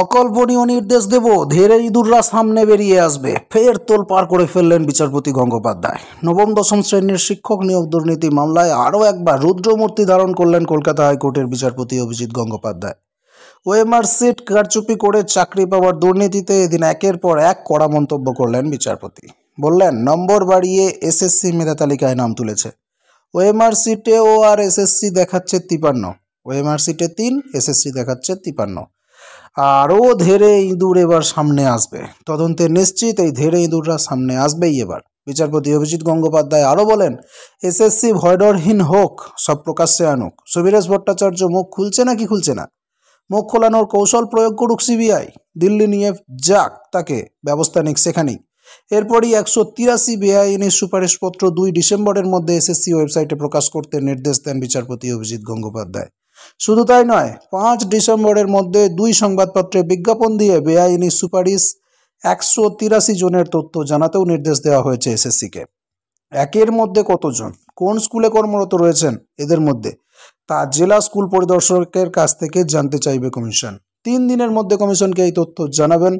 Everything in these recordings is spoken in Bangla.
অকল্পনীয় নির্দেশ দেব ধীরে ইঁদুররা সামনে বেরিয়ে আসবে ফের তোল পার করে ফেললেন বিচারপতি গঙ্গোপাধ্যায় নবম দশম শ্রেণীর শিক্ষক নিয়োগ দুর্নীতি মামলায় আরও একবার রুদ্রমূর্তি ধারণ করলেন কলকাতা হাইকোর্টের বিচারপতি অভিজিৎ গঙ্গোপাধ্যায় ওয়েমার সিট কারচুপি করে চাকরি পাওয়ার দুর্নীতিতে এদিন একের পর এক কড়া মন্তব্য করলেন বিচারপতি বললেন নম্বর বাড়িয়ে এসএসসি মেধা তালিকায় নাম তুলেছে ওয়েমার সিটে ও আর এসএসসি দেখাচ্ছে তিপান্ন ওয়েমার সিটে তিন এসএসসি দেখাচ্ছে তিপান্ন আরও ধেরে ইঁদুর এবার সামনে আসবে তদন্তে নিশ্চিত এই ধেরে ইঁদুররা সামনে আসবেই এবার বিচারপতি অভিজিৎ গঙ্গোপাধ্যায় আরও বলেন এসএসসি ভয়ডরহীন হোক সব প্রকাশ্যে আনুক সুবীরেশ ভট্টাচার্য মুখ খুলছে না কি খুলছে না মুখ খোলানোর কৌশল প্রয়োগ করুক সিবিআই দিল্লি নিয়ে যাক তাকে ব্যবস্থা নিক সেখানেই এরপরই একশো তিরাশি বেআইনের সুপারিশপত্র দুই ডিসেম্বরের মধ্যে এসএসসি ওয়েবসাইটে প্রকাশ করতে নির্দেশ দেন বিচারপতি অভিজিৎ গঙ্গোপাধ্যায় শুধু তাই নয় পাঁচ ডিসেম্বরের মধ্যে দুই সংবাদপত্রে বিজ্ঞাপন দিয়ে বেআইনি সুপারিশ একশো তিরাশি জনের তথ্য জানাতেও নির্দেশ দেওয়া হয়েছে এসএসসিকে একের মধ্যে কতজন কোন স্কুলে কর্মরত রয়েছেন এদের মধ্যে তা জেলা স্কুল পরিদর্শকের কাছ থেকে জানতে চাইবে কমিশন তিন দিনের মধ্যে কমিশনকে এই তথ্য জানাবেন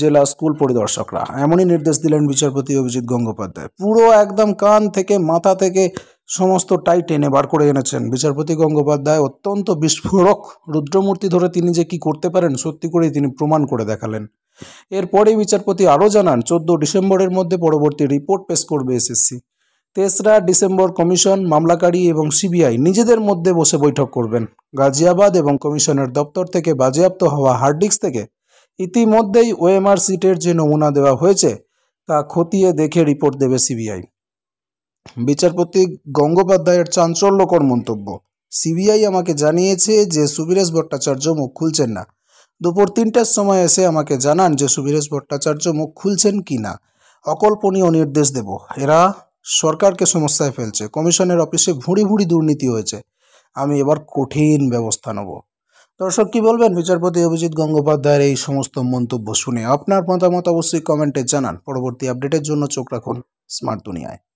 জেলা স্কুল পরিদর্শকরা এমনই নির্দেশ দিলেন বিচারপতি অভিজিৎ গঙ্গোপাধ্যায় পুরো একদম কান থেকে মাথা থেকে সমস্তটাই টেনে বার করে এনেছেন বিচারপতি গঙ্গোপাধ্যায় অত্যন্ত বিস্ফোরক রুদ্রমূর্তি ধরে তিনি যে কি করতে পারেন সত্যি করেই তিনি প্রমাণ করে দেখালেন এরপরে বিচারপতি আরও জানান চোদ্দ ডিসেম্বরের মধ্যে পরবর্তী রিপোর্ট পেশ করবে এসএসসি তেসরা ডিসেম্বর কমিশন মামলাকারী এবং সিবিআই নিজেদের মধ্যে বসে বৈঠক করবেন গাজিয়াবাদ এবং কমিশনের দপ্তর থেকে বাজেয়াপ্ত হওয়া হার্ডডিস্ক থেকে ইতিমধ্যেই ওএমআর সিটের যে নমুনা দেওয়া হয়েছে তা খতিয়ে দেখে রিপোর্ট দেবে সিবিআই বিচারপতি গঙ্গোপাধ্যায়ের চাঞ্চল্যকর মন্তব্য সিবিআই আমাকে জানিয়েছে যে সুবিরেশ ভট্টাচার্য মুখ খুলছেন না দুপুর তিনটার সময় এসে আমাকে জানান যে সুবিরেশ ভট্টাচার্য মুখ খুলছেন কি না অকল্পনীয় নির্দেশ দেব এরা সরকারকে সমস্যায় ফেলছে কমিশনের অফিসে ভুঁড়ি ভুঁড়ি দুর্নীতি হয়েছে আমি এবার কঠিন ব্যবস্থা নেব দর্শক কি বলবেন বিচারপতি অভিজিৎ গঙ্গোপাধ্যায়ের এই সমস্ত মন্তব্য শুনে আপনার মতামত অবশ্যই কমেন্টে জানান পরবর্তী আপডেটের জন্য চোখ রাখুন স্মার্ট দুনিয়ায়